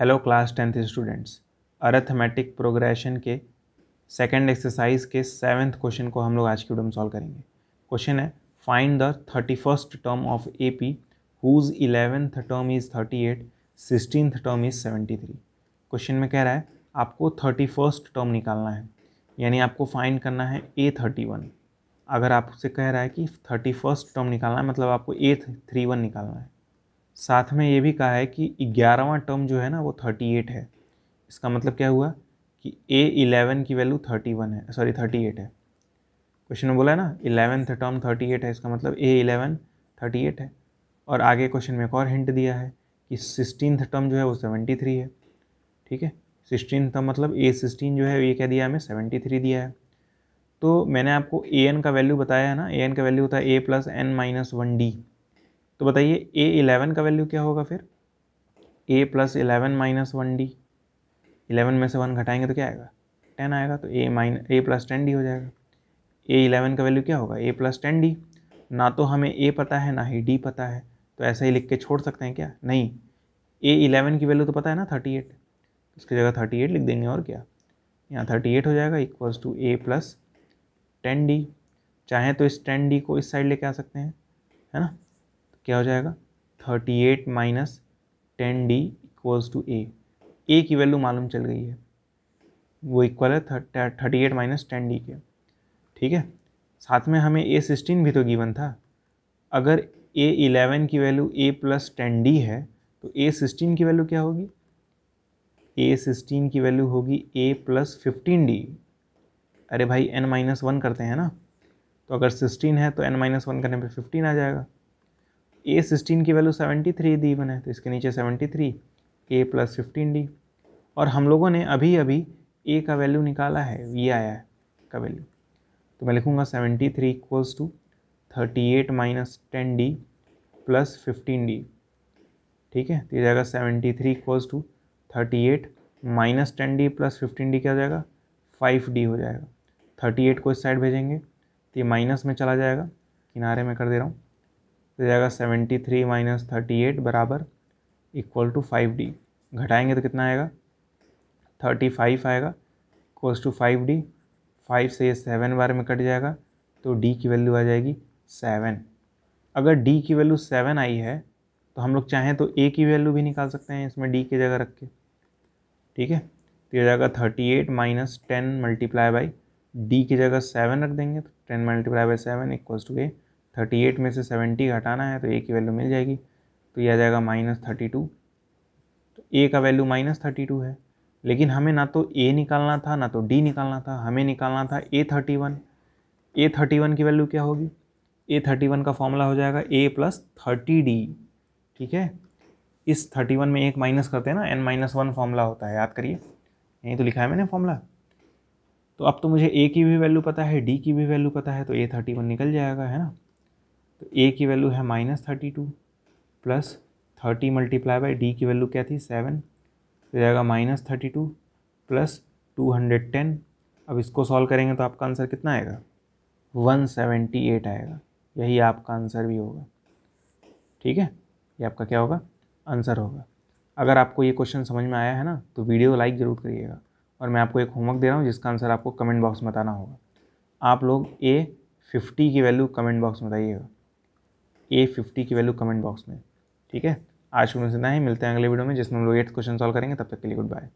hello class tenth students arithmetic progression के second exercise के seventh question को हम लोग आज की वीडियो में सॉल्व करेंगे क्वेश्चन है find the thirty first term of A P whose eleventh term is thirty eight sixteen term is seventy three question में कह रहा है आपको थर्टी फर्स्ट टर्म निकालना है यानी आपको फाइंड करना है ए थर्टी वन अगर आपसे कह रहा है कि थर्टी फर्स्ट टर्म निकालना है मतलब आपको ए थ्री वन निकालना है साथ में ये भी कहा है कि ग्यारहवा टर्म जो है ना वो थर्टी एट है इसका मतलब क्या हुआ कि ए इलेवन की वैल्यू थर्टी वन है सॉरी थर्टी एट है क्वेश्चन में बोला है ना इलेवेंथ टर्म थर्टी एट है इसका मतलब ए इलेवन थर्टी एट है और आगे क्वेश्चन में एक और हिंट दिया है कि सिक्सटीन टर्म जो है वो सेवेंटी थ्री है ठीक है सिक्सटीन टर्म मतलब ए सिक्सटीन जो है ये क्या दिया है हमें सेवेंटी थ्री दिया है तो मैंने आपको ए एन का वैल्यू बताया है ना ए एन का वैल्यू होता है A plus N minus one D तो बताइए ए इलेवन का वैल्यू क्या होगा फिर A plus eleven minus one D eleven में से वन घटाएंगे तो क्या आएगा टेन आएगा तो ए माइन ए प्लस टेन डी हो जाएगा ए इलेवन का वैल्यू क्या होगा ए प्लस टेन डी ना तो हमें ए पता है ना ही डी पता है तो ऐसे ही लिख के छोड़ सकते हैं क्या नहीं ए इलेवन की वैल्यू तो पता है ना थर्टी एट उसकी जगह थर्टी एट लिख देंगे और क्या यहाँ थर्टी एट हो जाएगा equals to A plus ten D चाहें तो इस टेन डी को इस साइड लेके आ सकते हैं है ना क्या हो जाएगा thirty eight minus ten D equals to A A की वैल्यू मालूम चल गई है वो इक्वल है thirty eight minus ten D के ठीक है साथ में हमें ए सिक्सटीन भी तो गिवन था अगर ए इलेवन की value A plus ten D है तो ए सिक्सटीन की वैल्यू क्या होगी ए सिक्सटीन की वैल्यू होगी ए प्लस फिफ्टीन डी अरे भाई एन माइनस वन करते हैं ना तो अगर सिक्सटीन है तो एन माइनस वन करने पे फिफ्टीन आ जाएगा ए सिक्सटीन की वैल्यू सेवेंटी थ्री दी वन है तो इसके नीचे seventy three A plus fifteen D और हम लोगों ने अभी अभी ए का वैल्यू निकाला है ये आया है का वैल्यू तो मैं लिखूँगा seventy three equals to thirty eight minus ten D plus fifteen D ठीक है तो ये जाएगा seventy three equals to thirty eight minus ten D plus fifteen D क्या जाएगा फाइव डी हो जाएगा थर्टी एट को इस साइड भेजेंगे तो ये माइनस में चला जाएगा किनारे में कर दे रहा हूँ तो जाएगा seventy three minus thirty eight बराबर इक्वल टू फाइव डी घटाएंगे तो कितना आएगा थर्टी फाइव आएगा equals to five D five से ये सेवन बार में कट जाएगा तो डी की वैल्यू आ जाएगी सेवन अगर डी की वैल्यू सेवन आई है तो हम लोग चाहें तो ए की वैल्यू भी निकाल सकते हैं इसमें डी की जगह रख के ठीक है तो ये जाएगा thirty eight minus ten multiply by D की जगह सेवन रख देंगे तो ten multiply by seven equals to A thirty eight में से सेवेंटी घटाना है तो ए की वैल्यू मिल जाएगी तो यह आ जाएगा माइनस थर्टी टू तो ए का वैल्यू माइनस थर्टी टू है लेकिन हमें ना तो ए निकालना था ना तो डी निकालना था हमें निकालना था A thirty one A thirty one की वैल्यू क्या होगी ए थर्टी वन का फॉर्मूला हो जाएगा ए प्लस थर्टी डी ठीक है इस थर्टी वन में एक माइनस करते हैं ना एन माइनस वन फॉर्मूला होता है याद करिए यहीं तो लिखा है मैंने फॉर्मूला तो अब तो मुझे ए की भी वैल्यू पता है डी की भी वैल्यू पता है तो ए थर्टी वन निकल जाएगा है ना तो ए की वैल्यू है minus thirty two plus thirty multiply by D की वैल्यू क्या थी सेवन तो जाएगा minus thirty two plus two hundred ten अब इसको सॉल्व करेंगे तो आपका आंसर कितना आएगा वन सेवेंटी एट आएगा यही आपका आंसर भी होगा ठीक है ये आपका क्या होगा आंसर होगा अगर आपको ये क्वेश्चन समझ में आया है ना तो वीडियो को लाइक ज़रूर करिएगा और मैं आपको एक होमवर्क दे रहा हूँ जिसका आंसर आपको कमेंट बॉक्स में बताना होगा आप लोग ए फिफ्टी की वैल्यू कमेंट बॉक्स में बताइएगा ए फिफ्टी की वैल्यू कमेंट बॉक्स में ठीक है आज के वीडियो से ना ही मिलते हैं अगले वीडियो में जिसमें हम लोग एट्थ क्वेश्चन सॉल्व करेंगे तब तक के लिए गुड बाय